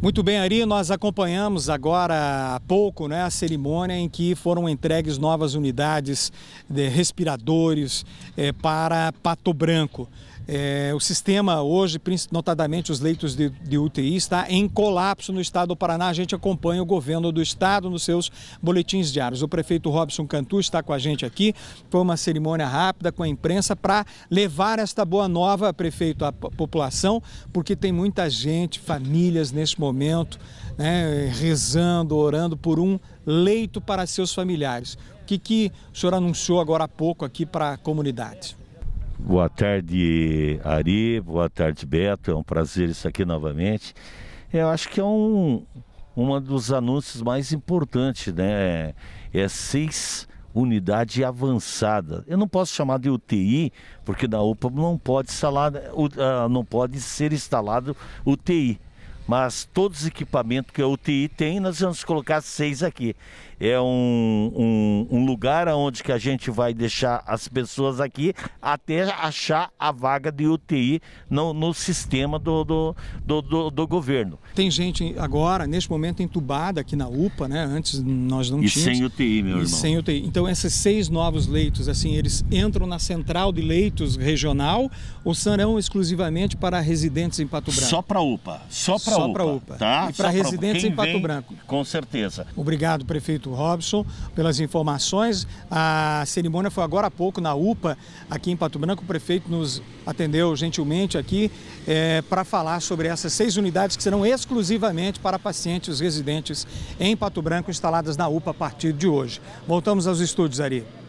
Muito bem, Ari, nós acompanhamos agora há pouco né, a cerimônia em que foram entregues novas unidades de respiradores é, para Pato Branco. É, o sistema hoje, notadamente os leitos de, de, UTI, está em colapso no estado do Paraná. A gente acompanha o governo do estado nos seus boletins diários. O prefeito Robson Cantu está com a gente aqui. Foi uma cerimônia rápida com a imprensa para levar esta boa nova, prefeito, à população, porque tem muita gente, famílias neste momento momento, né, rezando, orando por um leito para seus familiares. O que, que o senhor anunciou agora há pouco aqui para a comunidade? Boa tarde, Ari. Boa tarde, Beto. É um prazer isso aqui novamente. É, eu acho que é um, um dos anúncios mais importantes, né? É seis unidade avançada. Eu não posso chamar de UTI, porque na UPA não pode, né, ah, não pode ser instalado UTI mas todos os equipamentos que a UTI tem, nós vamos colocar seis aqui. É um, um, um lugar onde que a gente vai deixar as pessoas aqui até achar a vaga de UTI no, no sistema do, do, do, do, do governo. Tem gente agora, neste momento, entubada aqui na UPA, né? Antes nós não tínhamos. E sem UTI, meu e irmão. Sem UTI. Então, esses seis novos leitos, assim, eles entram na central de leitos regional ou serão exclusivamente para residentes em Pato Branco? Só para UPA. Só para só para UPA. Tá? E para residentes em Pato vem, Branco. Com certeza. Obrigado, prefeito Robson, pelas informações. A cerimônia foi agora há pouco na UPA, aqui em Pato Branco. O prefeito nos atendeu gentilmente aqui é, eh, para falar sobre essas seis unidades que serão exclusivamente para pacientes residentes em Pato Branco, instaladas na UPA a partir de hoje. Voltamos aos estúdios, Ari.